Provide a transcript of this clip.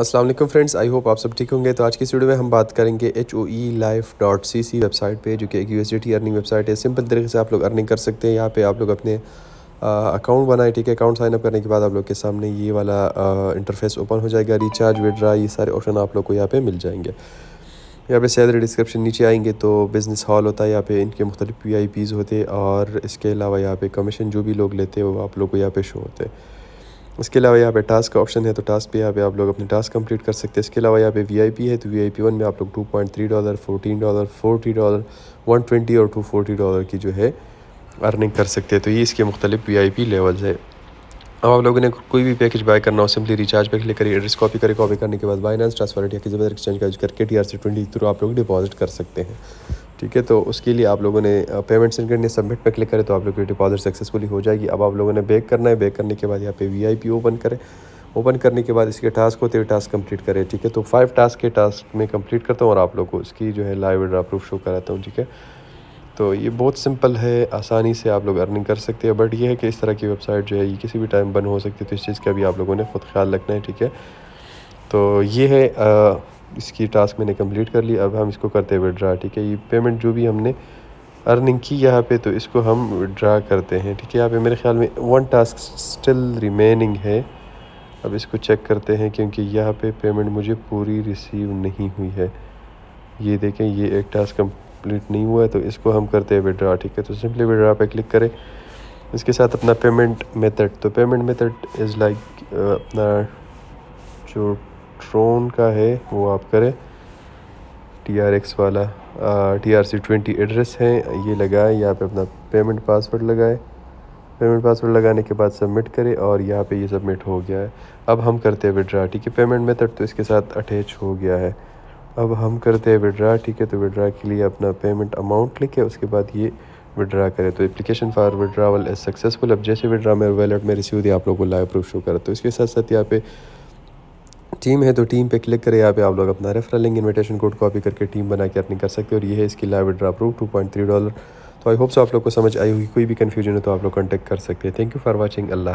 Aslam friends I hope आप सब ठीक होंगे तो आज की वीडियो में हम बात करेंगे H O E life dot C C website पर जो कि एक टी अर्निंग वेबसाइट है सिंपल तरीके से आप लोग अर्निंग कर सकते हैं यहाँ पे आप लोग अपने अकाउंट बनाए ठीक है अकाउंट साइनअप करने के बाद आप लोग के सामने ये वाला इंटरफेस ओपन हो जाएगा रिचार्ज विड्रा ये सारे ऑप्शन आप लोग को यहाँ पर मिल जाएंगे यहाँ पे सैलरी डिस्क्रिप्शन नीचे आएंगे तो बिज़नेस हॉल होता है यहाँ पे इनके मुख्तलिफ पी आई पीज़ होते और इसके अलावा यहाँ पे कमीशन जो भी लोग लेते हैं वो आप लोग को यहाँ पे शो होते हैं इसके अलावा यहाँ पे टास्क का ऑप्शन है तो टास्क पे यहाँ पे आप लोग अपने टास्क कंप्लीट कर सकते हैं इसके अलावा यहाँ पे वीआईपी है तो वीआईपी वन में आप लोग two point three dollar 14 dollar 40 dollar one twenty और टू डॉलर की जो है अर्निंग कर सकते हैं तो ये इसके मुख्तलिफ वी आई पी लेवल्स है अब आप लोगों ने कोई भी पैकेज बाय करना हो सिंपली रिचार्ज पे क्लिक करिए एड्रेस कॉपी करें कॉपी करने के बाद बाइनेंस ट्रांसफर या किसी एक्सचेंज का यूज करके T R C twenty through आप लोग डिपॉजिट कर सकते हैं ठीक है तो उसके लिए आप लोगों ने पेमेंट सेंड करनी है सबमिट पर क्लिक करें तो आप लोग की डिपॉजिट सक्सेसफुली हो जाएगी अब आप लोगों ने बैक करना है बैक करने के बाद यहाँ पे वीआईपी ओपन करें ओपन करने के बाद इसके टास्क होते हुए टास्क कंप्लीट करें ठीक है तो फाइव टास्क के टास्क में कंप्लीट करता हूँ और आप लोग को इसकी जो है लाइव ड्रा प्रूफ शो कराता हूँ ठीक है तो ये बहुत सिंपल है आसानी से आप लोग अर्निंग कर सकते हैं बट ये है कि इस तरह की वेबसाइट जो है ये किसी भी टाइम बंद हो सकती है तो इस चीज़ का भी आप लोगों ने खुद ख्याल रखना है ठीक है तो ये है इसकी टास्क मैंने कंप्लीट कर ली अब हम इसको करते हैं विड्रा ठीक है ये पेमेंट जो भी हमने अर्निंग की यहाँ पे तो इसको हम विड्रा करते हैं ठीक है यहाँ पे मेरे ख्याल में वन टास्क स्टिल रिमेनिंग है अब इसको चेक करते हैं क्योंकि यहाँ पे पेमेंट मुझे पूरी रिसीव नहीं हुई है ये देखें ये एक टास्क कम्प्लीट नहीं हुआ है तो इसको हम करते हैं विड्रा ठीक है तो सिंपली विड्रा पे क्लिक करें इसके साथ अपना पेमेंट मेथड तो पेमेंट मेथड इज़ लाइक अपना जो ट्रोन का है वो आप करें टी आर एक्स वाला T R C twenty address है ये लगाएं यहाँ पे अपना पेमेंट पासवर्ड लगाएं पेमेंट पासवर्ड लगाने के बाद सबमिट करें और यहाँ पे ये सबमिट हो गया है अब हम करते हैं विड्रा ठीक है पेमेंट मेथड तो इसके साथ अटैच हो गया है अब हम करते हैं विड्रा ठीक है तो विड्रा के लिए अपना पेमेंट अमाउंट लिखे उसके बाद ये विड्रा करें तो application for withdrawal as successful अब जैसे विड्रा मेरे वैलेट में रिसीव दिया आप लोगों को लाइव प्रूफ शो करा तो इसके साथ साथ यहाँ पे टीम है तो टीम पे क्लिक करें यहाँ पे आप लोग अपना referral link invitation code copy करके टीम बना के अर्निंग कर सकते हैं और ये है इसकी live draw proof two point three dollar तो आई होप सो आप लोग को समझ आई होगी कोई भी कन्फ्यूजन है तो आप लोग कॉन्टेक्ट कर सकते हैं thank you for watching Allah